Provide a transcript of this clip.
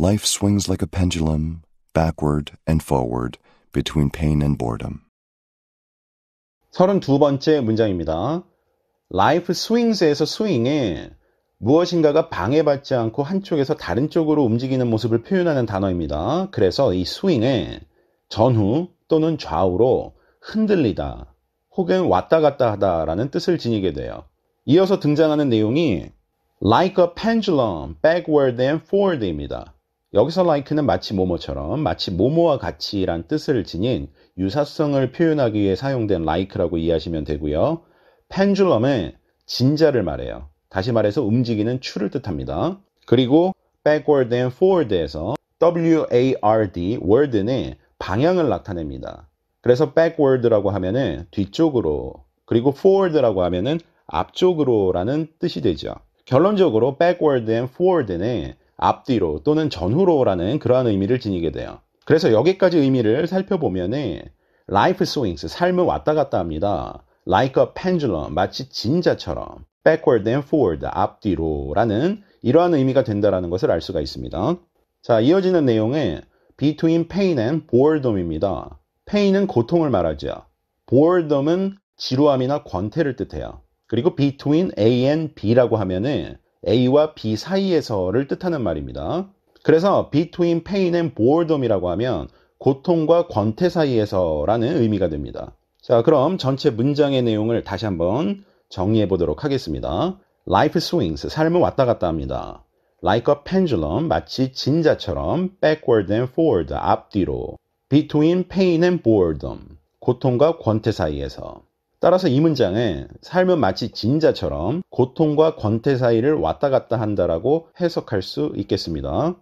Life swings like a pendulum, backward and forward, between pain and boredom. 32번째 문장입니다. Life swings에서 swing에 무엇인가가 방해받지 않고 한쪽에서 다른 쪽으로 움직이는 모습을 표현하는 단어입니다. 그래서 이 swing에 전후 또는 좌우로 흔들리다 혹은 왔다 갔다 하다라는 뜻을 지니게 돼요. 이어서 등장하는 내용이 like a pendulum backward and forward입니다. 여기서 like는 마치 모모처럼 마치 모모와 같이란 뜻을 지닌 유사성을 표현하기 위해 사용된 like라고 이해하시면 되고요. pendulum은 진자를 말해요. 다시 말해서 움직이는 추를 뜻합니다. 그리고 backward and forward에서 ward, word는 방향을 나타냅니다. 그래서 backward라고 하면은 뒤쪽으로 그리고 forward라고 하면은 앞쪽으로라는 뜻이 되죠. 결론적으로 backward and forward는 앞뒤로 또는 전후로라는 그러한 의미를 지니게 돼요. 그래서 여기까지 의미를 살펴보면은 life swings, 삶은 왔다 갔다 합니다. like a pendulum, 마치 진자처럼 backward and forward, 앞뒤로라는 이러한 의미가 된다라는 것을 알 수가 있습니다. 자, 이어지는 내용에 between pain and boredom입니다. pain은 고통을 말하죠. boredom은 지루함이나 권태를 뜻해요. 그리고 between A and B라고 하면은 A와 B 사이에서를 뜻하는 말입니다. 그래서 between pain and boredom이라고 하면 고통과 권태 사이에서라는 의미가 됩니다. 자, 그럼 전체 문장의 내용을 다시 한번 정리해 보도록 하겠습니다. Life swings, 삶은 왔다 갔다 합니다. Like a pendulum, 마치 진자처럼 backward and forward, 앞뒤로. Between pain and boredom, 고통과 권태 사이에서. 따라서 이 문장에 삶은 마치 진자처럼 고통과 권태 사이를 왔다 갔다 한다라고 해석할 수 있겠습니다.